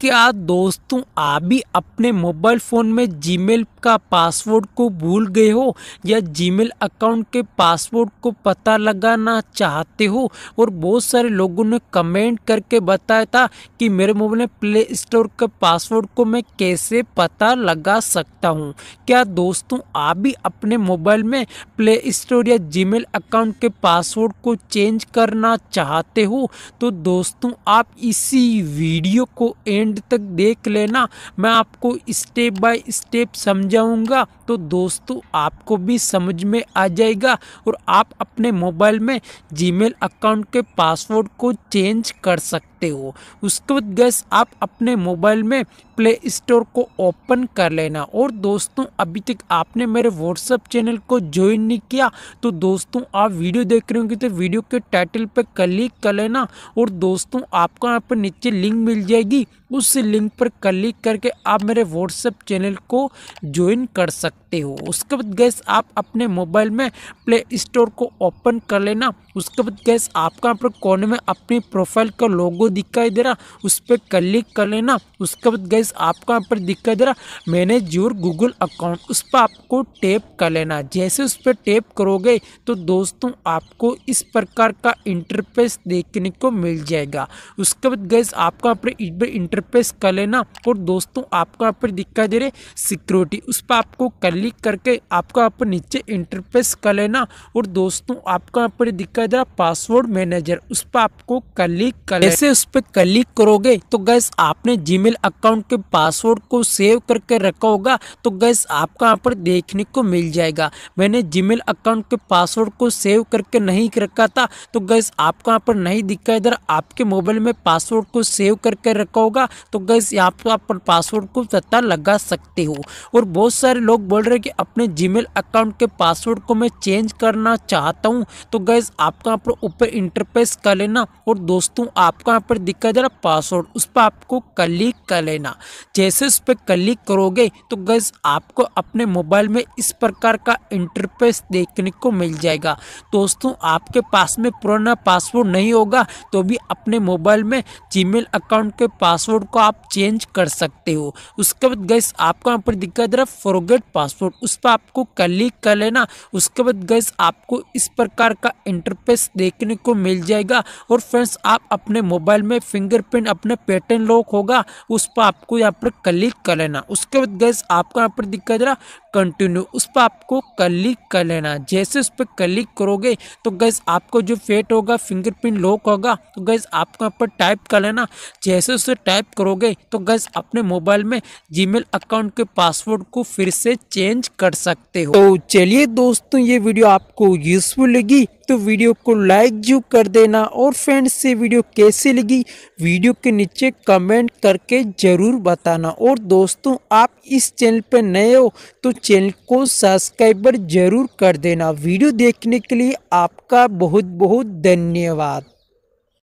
क्या दोस्तों आप भी अपने मोबाइल फ़ोन में जीमेल का पासवर्ड को भूल गए हो या जीमेल अकाउंट के पासवर्ड को पता लगाना चाहते हो और बहुत सारे लोगों ने कमेंट करके बताया था कि मेरे मोबाइल में प्ले स्टोर के पासवर्ड को मैं कैसे पता लगा सकता हूँ क्या दोस्तों आप भी अपने मोबाइल में प्ले स्टोर या जीमेल अकाउंट के पासवर्ड को चेंज करना चाहते हो तो दोस्तों आप इसी वीडियो को एंड एंड तक देख लेना मैं आपको स्टेप बाय स्टेप समझाऊंगा तो दोस्तों आपको भी समझ में आ जाएगा और आप अपने मोबाइल में जीमेल अकाउंट के पासवर्ड को चेंज कर सकते हो उसके बाद गैस आप अपने मोबाइल में प्ले स्टोर को ओपन कर लेना और दोस्तों अभी तक आपने मेरे व्हाट्सएप चैनल को ज्वाइन नहीं किया तो दोस्तों आप वीडियो देख रहे होंगे तो वीडियो के टाइटल पर क्लिक कर लेना और दोस्तों आपको यहाँ पर नीचे लिंक मिल जाएगी उस लिंक पर क्लिक करके आप मेरे व्हाट्सएप चैनल को ज्वाइन कर सकते हो उसके बाद गैस आप अपने मोबाइल में प्ले स्टोर को ओपन कर लेना उसके बाद गैस आपका यहाँ पर कोने में अपनी प्रोफाइल का लोगो दिखाई दे रहा उस पर क्लिक कर लेना उसके बाद गैस आपका यहाँ पर दिखाई दे रहा मैनेज योर गूगल अकाउंट उस पर आपको टैप कर लेना जैसे उस पर टैप करोगे तो दोस्तों आपको इस प्रकार का इंटरफेस देखने को मिल जाएगा उसके बाद गैस आपका यहाँ पर इंटरफेस सरफेस कर लेना और दोस्तों आपको यहाँ पर दिखाई दे रहे सिक्योरिटी उस पर आपको क्लिक करके आपको यहाँ पर नीचे इंटरफेस कर लेना और दोस्तों आपको यहाँ पर दिखाई दे रहा पासवर्ड मैनेजर उस पर आपको क्लिक कर ऐसे उस पर क्लिक करोगे तो गैस आपने जी अकाउंट के पासवर्ड को सेव करके रखा होगा तो गैस आपको यहाँ पर देखने को मिल जाएगा मैंने जी अकाउंट के पासवर्ड को सेव करके नहीं रखा था तो गैस आपको यहाँ पर नहीं दिखाई दे रहा आपके मोबाइल में पासवर्ड को सेव करके रखा होगा तो गैस यहाँ पर आप पासवर्ड को पता लगा सकते हो और बहुत सारे लोग बोल रहे हैं कि अपने जीमेल अकाउंट के पासवर्ड को मैं चेंज करना चाहता हूँ तो गैस आपका यहाँ पर ऊपर इंटरफेस कर लेना और दोस्तों आपका यहाँ पर दिखा जरा पासवर्ड उस पर आपको क्लिक कर लेना जैसे उस पर क्लिक करोगे तो गैस आपको अपने मोबाइल में इस प्रकार का इंटरफेस देखने को मिल जाएगा दोस्तों आपके पास में पुराना पासवर्ड नहीं होगा तो भी अपने मोबाइल में जीमेल अकाउंट के पासवर्ड को आप चेंज कर सकते हो उसके बाद गैस आपको यहाँ पर दिक्कत रहा है फॉरगेट पासवर्ड उस पर आपको क्लिक कर लेना उसके बाद गैस आपको इस प्रकार का इंटरफेस देखने को मिल जाएगा और फ्रेंड्स आप अपने मोबाइल में फिंगरप्रिंट अपने पैटर्न लॉक होगा उस पर आपको यहाँ पर क्लिक कर लेना उसके बाद गैस आपको यहाँ पर दिक्कत रहा कंटिन्यू उस पर आपको क्लिक कर लेना जैसे उस पर क्लिक करोगे तो गैस आपको जो फेट होगा फिंगरप्रिंट लॉक होगा तो गैस आपको यहाँ पर टाइप कर लेना जैसे उसे टाइप करोगे तो गैस अपने मोबाइल में जीमेल अकाउंट के पासवर्ड को फिर से चेंज कर सकते हो तो चलिए दोस्तों ये वीडियो आपको यूजफुल लगी तो वीडियो को लाइक जो कर देना और फ्रेंड्स से वीडियो कैसी लगी वीडियो के नीचे कमेंट करके ज़रूर बताना और दोस्तों आप इस चैनल पर नए हो तो चैनल को सब्सक्राइबर ज़रूर कर देना वीडियो देखने के लिए आपका बहुत बहुत धन्यवाद